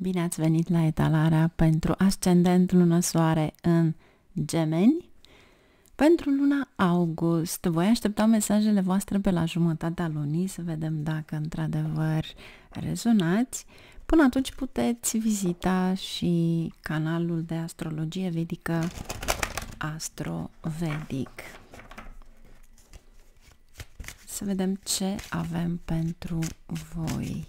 Bine ați venit la etalarea pentru ascendent lună soare în gemeni. Pentru luna august, voi aștepta mesajele voastre pe la jumătatea lunii să vedem dacă într-adevăr rezonați. Până atunci puteți vizita și canalul de astrologie vedică Astrovedic. Să vedem ce avem pentru voi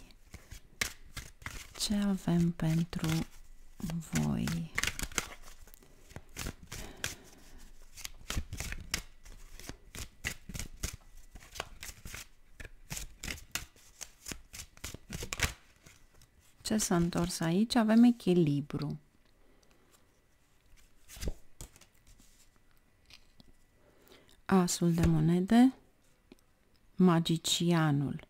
ce avem pentru voi? Ce s-a întors aici? Avem echilibru. Asul de monede, magicianul.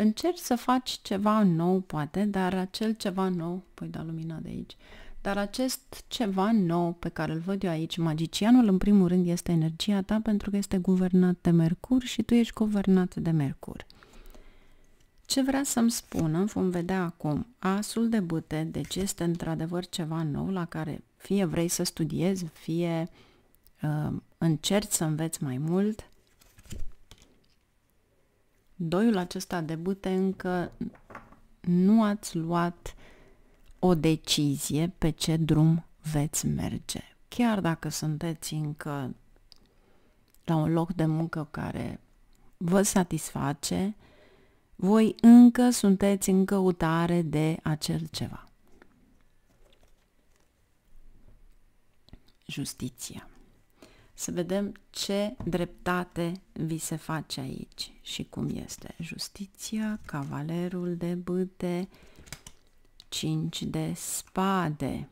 Încerci să faci ceva nou, poate, dar acel ceva nou, păi da lumina de aici, dar acest ceva nou pe care îl văd eu aici, magicianul, în primul rând, este energia ta pentru că este guvernat de Mercur și tu ești guvernat de Mercur. Ce vrea să-mi spună, vom vedea acum, asul de bute, deci este într-adevăr ceva nou la care fie vrei să studiezi, fie uh, încerci să înveți mai mult, doiul acesta de bute încă nu ați luat o decizie pe ce drum veți merge. Chiar dacă sunteți încă la un loc de muncă care vă satisface, voi încă sunteți în căutare de acel ceva. Justiția să vedem ce dreptate vi se face aici și cum este justiția, cavalerul de bâte, 5 de spade.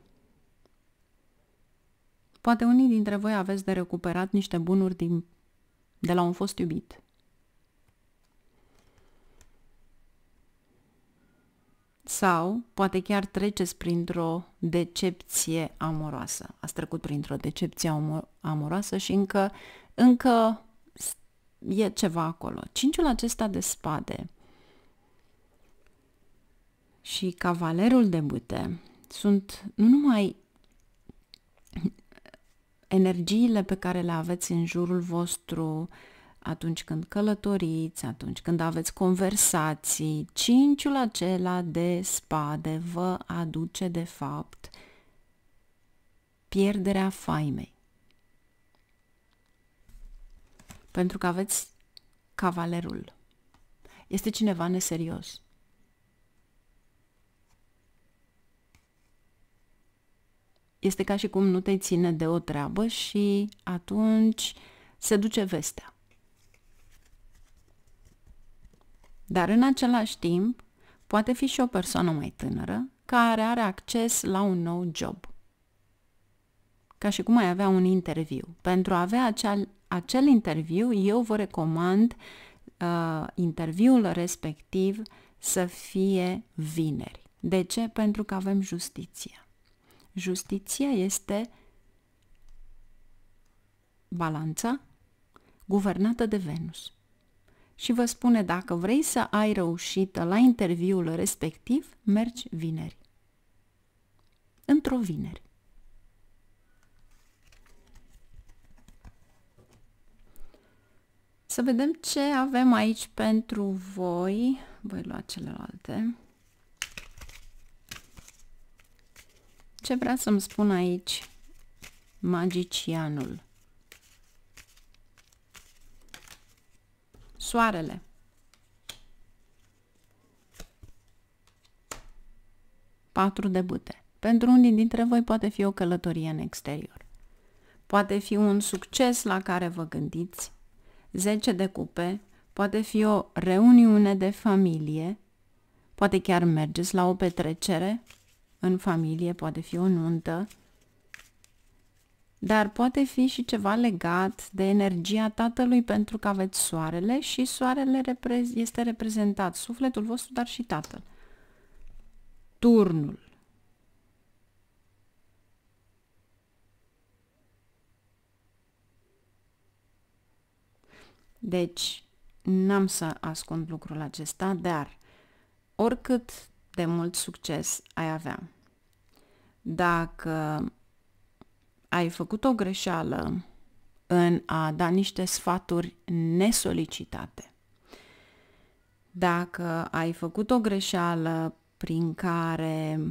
Poate unii dintre voi aveți de recuperat niște bunuri din, de la un fost iubit sau poate chiar treceți printr-o decepție amoroasă. Ați trecut printr-o decepție amoroasă și încă, încă e ceva acolo. Cinciul acesta de spade și cavalerul de bute sunt nu numai energiile pe care le aveți în jurul vostru, uh, atunci când călătoriți, atunci când aveți conversații, cinciul acela de spade vă aduce de fapt pierderea faimei. Pentru că aveți cavalerul. Este cineva neserios. Este ca și cum nu te ține de o treabă și atunci se duce vestea. Dar în același timp, poate fi și o persoană mai tânără care are acces la un nou job. Ca și cum ai avea un interviu. Pentru a avea acel, acel interviu, eu vă recomand uh, interviul respectiv să fie vineri. De ce? Pentru că avem justiția. Justiția este balanța guvernată de Venus și vă spune dacă vrei să ai reușită la interviul respectiv, mergi vineri. Într-o vineri. Să vedem ce avem aici pentru voi. Voi lua celelalte. Ce vrea să-mi spun aici magicianul? soarele. Patru de bute. Pentru unii dintre voi poate fi o călătorie în exterior. Poate fi un succes la care vă gândiți. 10 de cupe. Poate fi o reuniune de familie. Poate chiar mergeți la o petrecere în familie, poate fi o nuntă dar poate fi și ceva legat de energia Tatălui pentru că aveți soarele și soarele reprez este reprezentat, sufletul vostru, dar și Tatăl. Turnul. Deci, n-am să ascund lucrul acesta, dar oricât de mult succes ai avea, dacă ai făcut o greșeală în a da niște sfaturi nesolicitate, dacă ai făcut o greșeală prin care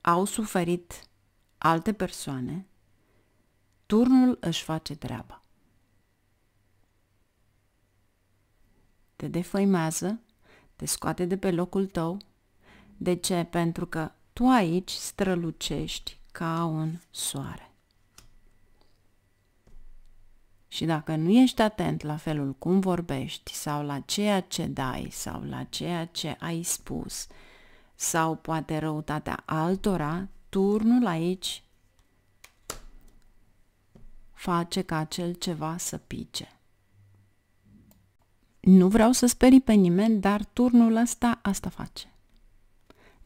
au suferit alte persoane, turnul își face treaba. Te defăimează, te scoate de pe locul tău. De ce? Pentru că tu aici strălucești ca un soare. Și dacă nu ești atent la felul cum vorbești sau la ceea ce dai sau la ceea ce ai spus sau poate răutatea altora, turnul aici face ca acel ceva să pice. Nu vreau să sperii pe nimeni, dar turnul ăsta asta face.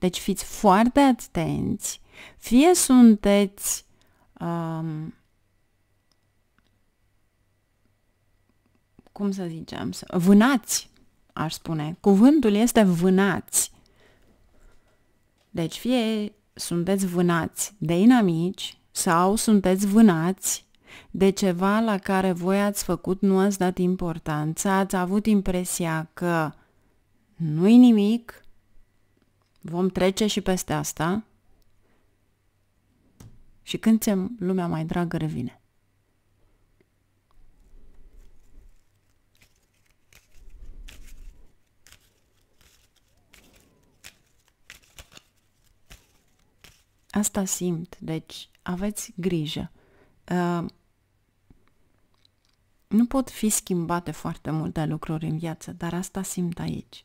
Deci fiți foarte atenți, fie sunteți um, cum să zicem, vânați, aș spune. Cuvântul este vânați. Deci fie sunteți vânați de inamici sau sunteți vânați de ceva la care voi ați făcut, nu ați dat importanță, ați avut impresia că nu-i nimic, Vom trece și peste asta și când ți lumea mai dragă revine. Asta simt, deci aveți grijă. Uh, nu pot fi schimbate foarte multe lucruri în viață, dar asta simt aici.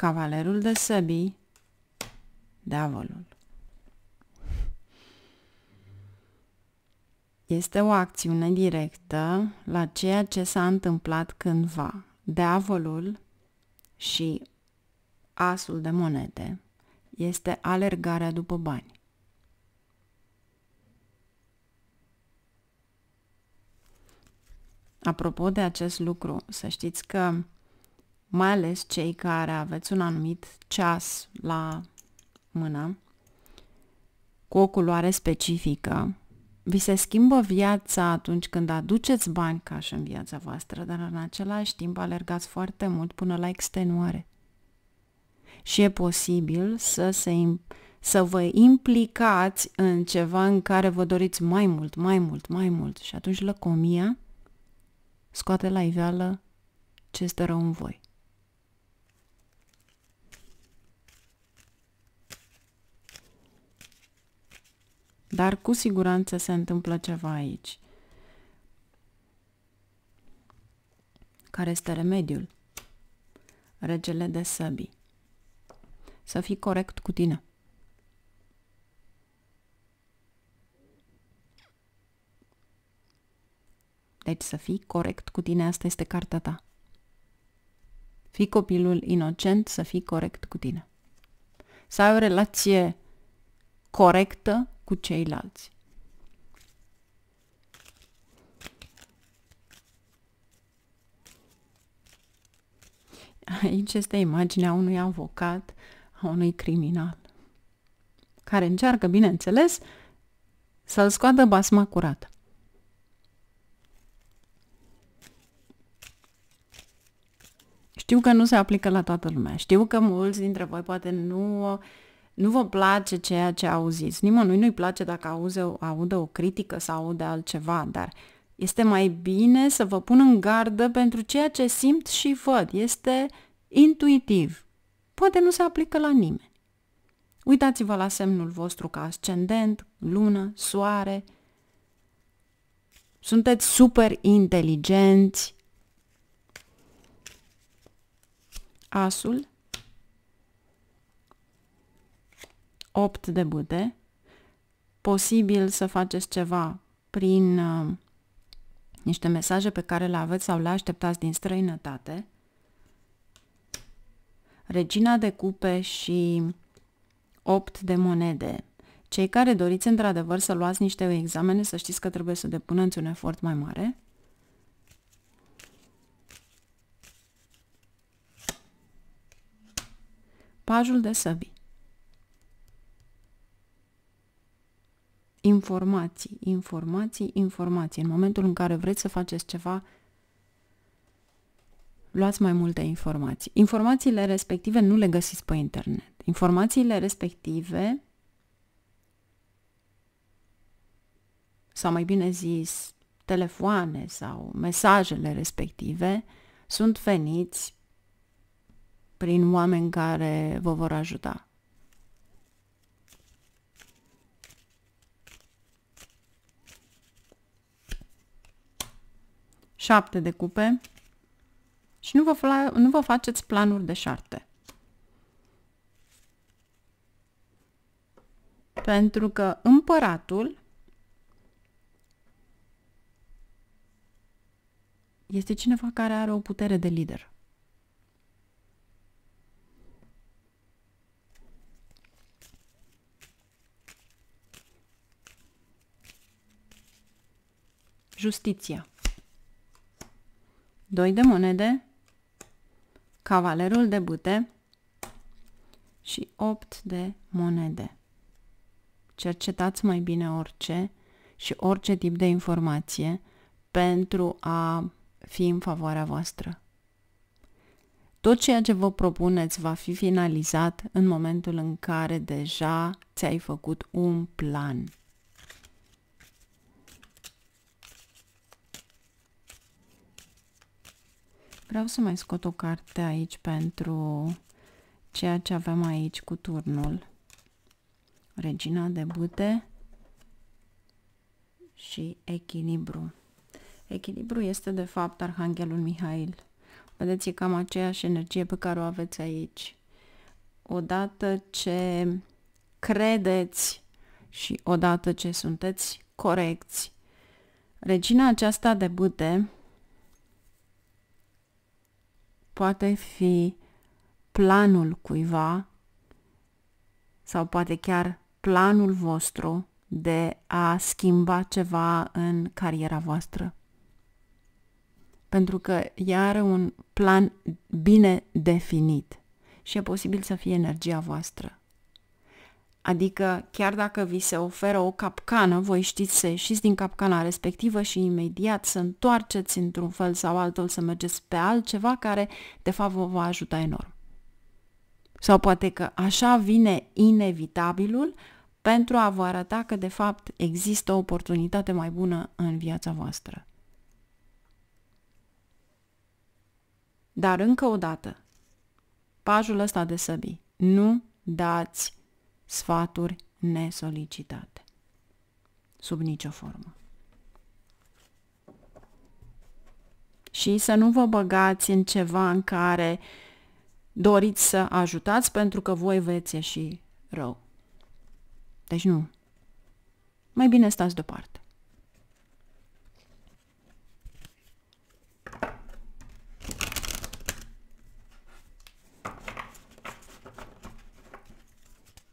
Cavalerul de săbii, diavolul. Este o acțiune directă la ceea ce s-a întâmplat cândva. Deavolul și asul de monede este alergarea după bani. Apropo de acest lucru, să știți că mai ales cei care aveți un anumit ceas la mână, cu o culoare specifică, vi se schimbă viața atunci când aduceți bani și în viața voastră, dar în același timp alergați foarte mult până la extenuare. Și e posibil să, se, să vă implicați în ceva în care vă doriți mai mult, mai mult, mai mult și atunci lăcomia scoate la iveală ce este rău în voi. Dar cu siguranță se întâmplă ceva aici. Care este remediul? Regele de săbi. Să fii corect cu tine. Deci să fii corect cu tine, asta este cartea ta. Fii copilul inocent, să fii corect cu tine. Să ai o relație corectă cu ceilalți. Aici este imaginea unui avocat, a unui criminal, care încearcă, bineînțeles, să-l scoată basma curată. Știu că nu se aplică la toată lumea. Știu că mulți dintre voi poate nu nu vă place ceea ce auziți. Nimănui nu-i place dacă auze, audă o critică sau aude altceva, dar este mai bine să vă pun în gardă pentru ceea ce simt și văd. Este intuitiv. Poate nu se aplică la nimeni. Uitați-vă la semnul vostru ca ascendent, lună, soare. Sunteți super inteligenți. Asul 8 de bude, posibil să faceți ceva prin uh, niște mesaje pe care le aveți sau le așteptați din străinătate, Regina de cupe și 8 de monede. Cei care doriți într-adevăr să luați niște examene, să știți că trebuie să depuneți un efort mai mare. Pajul de săbii. informații, informații, informații. În momentul în care vreți să faceți ceva, luați mai multe informații. Informațiile respective nu le găsiți pe internet. Informațiile respective, sau mai bine zis, telefoane sau mesajele respective, sunt veniți prin oameni care vă vor ajuta. șapte de cupe și nu vă, nu vă faceți planuri de șarte. Pentru că împăratul este cineva care are o putere de lider. Justiția. 2 de monede, cavalerul de bute și 8 de monede. Cercetați mai bine orice și orice tip de informație pentru a fi în favoarea voastră. Tot ceea ce vă propuneți va fi finalizat în momentul în care deja ți-ai făcut un plan. Vreau să mai scot o carte aici pentru ceea ce avem aici cu turnul. Regina de bute și echilibru. Echilibru este de fapt Arhanghelul Mihail. Vedeți, e cam aceeași energie pe care o aveți aici. Odată ce credeți și odată ce sunteți corecți. Regina aceasta de bute poate fi planul cuiva sau poate chiar planul vostru de a schimba ceva în cariera voastră. Pentru că ea are un plan bine definit și e posibil să fie energia voastră. Adică chiar dacă vi se oferă o capcană, voi știți să ieșiți din capcana respectivă și imediat să întoarceți într-un fel sau altul, să mergeți pe altceva care de fapt vă va ajuta enorm. Sau poate că așa vine inevitabilul pentru a vă arăta că de fapt există o oportunitate mai bună în viața voastră. Dar încă o dată, pajul ăsta de săbii, nu dați sfaturi nesolicitate. Sub nicio formă. Și să nu vă băgați în ceva în care doriți să ajutați pentru că voi veți ieși rău. Deci nu. Mai bine stați deoparte.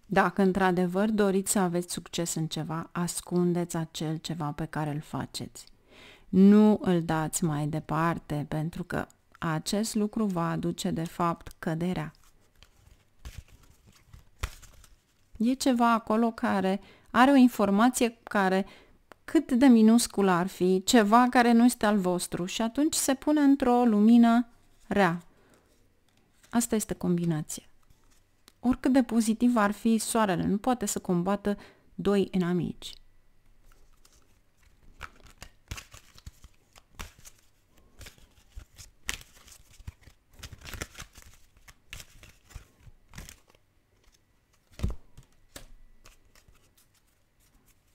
Dacă într-adevăr doriți să aveți succes în ceva, ascundeți acel ceva pe care îl faceți. Nu îl dați mai departe, pentru că acest lucru va aduce de fapt căderea. E ceva acolo care are o informație care, cât de minuscul ar fi, ceva care nu este al vostru și atunci se pune într-o lumină rea. Asta este combinația oricât de pozitiv ar fi, soarele nu poate să combată doi inamici.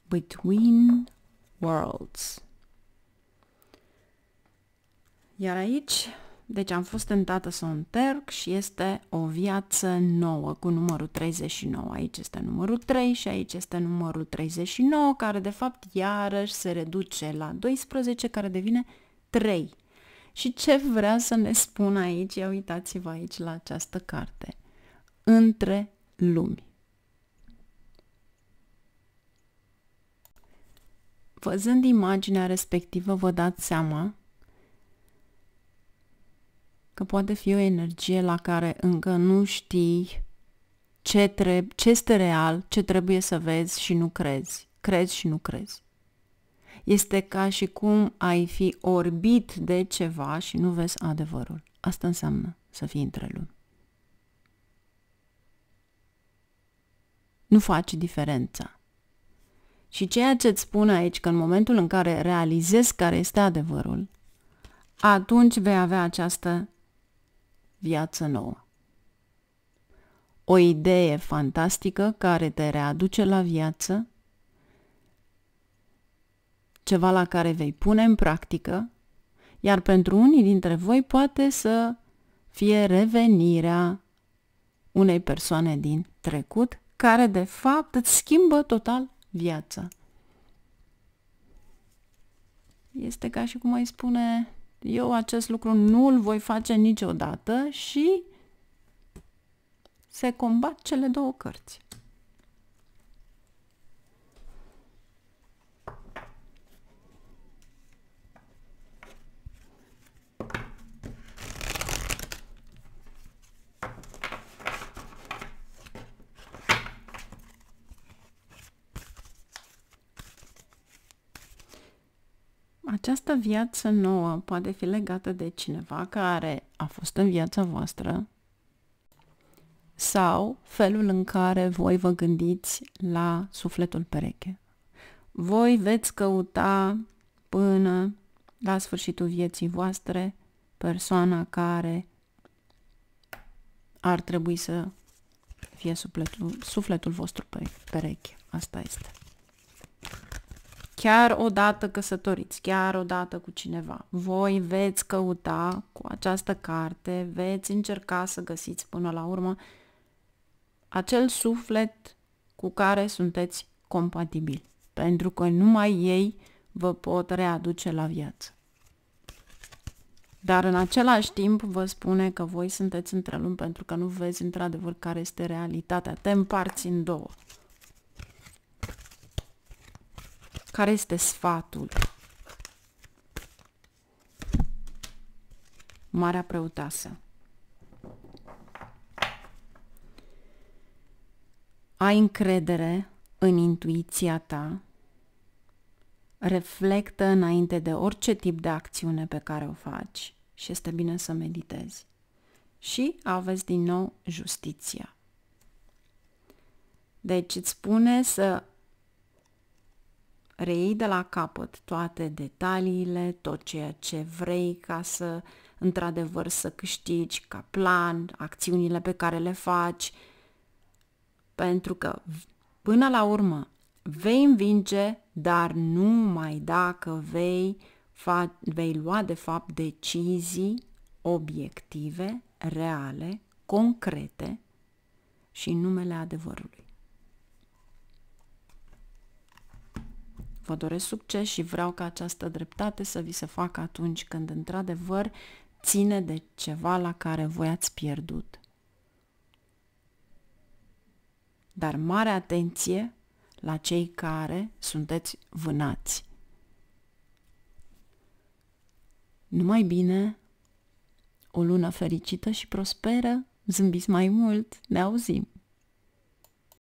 Between Worlds. Iar aici deci am fost tentată să o întorc și este o viață nouă cu numărul 39. Aici este numărul 3 și aici este numărul 39, care de fapt iarăși se reduce la 12, care devine 3. Și ce vrea să ne spun aici? Ia uitați-vă aici la această carte. Între lumi. Văzând imaginea respectivă, vă dați seama că poate fi o energie la care încă nu știi ce, treb- ce este real, ce trebuie să vezi și nu crezi. Crezi și nu crezi. Este ca și cum ai fi orbit de ceva și nu vezi adevărul. Asta înseamnă să fii întrelunt. Nu faci diferența. Și ceea ce îți spun aici, că în momentul în care realizezi care este adevărul, atunci vei avea această viață nouă. O idee fantastică care te readuce la viață, ceva la care vei pune în practică, iar pentru unii dintre voi poate să fie revenirea unei persoane din trecut care de fapt îți schimbă total viața. Este ca și cum ai spune eu acest lucru nu îl voi face niciodată și se combat cele două cărți. Această viață nouă poate fi legată de cineva care a fost în viața voastră sau felul în care voi vă gândiți la sufletul pereche. Voi veți căuta până la sfârșitul vieții voastre persoana care ar trebui să fie sufletul, sufletul vostru pereche. Asta este chiar odată căsătoriți, chiar odată cu cineva. Voi veți căuta cu această carte, veți încerca să găsiți până la urmă acel suflet cu care sunteți compatibili, pentru că numai ei vă pot readuce la viață. Dar în același timp vă spune că voi sunteți între un pentru că nu vezi într-adevăr care este realitatea. Te împarți în două. Care este sfatul? Marea Preoteasă. Ai încredere în intuiția ta, reflectă înainte de orice tip de acțiune pe care o faci și este bine să meditezi. Și aveți din nou justiția. Deci îți spune să reiei de la capăt toate detaliile, tot ceea ce vrei ca să, într-adevăr, să câștigi ca plan, acțiunile pe care le faci, pentru că, până la urmă, vei învinge, dar numai dacă vei, fa- vei lua, de fapt, decizii obiective, reale, concrete și în numele adevărului. Vă doresc succes și vreau ca această dreptate să vi se facă atunci când într-adevăr ține de ceva la care voi ați pierdut. Dar mare atenție la cei care sunteți vânați. Numai bine, o lună fericită și prosperă, zâmbiți mai mult, ne auzim!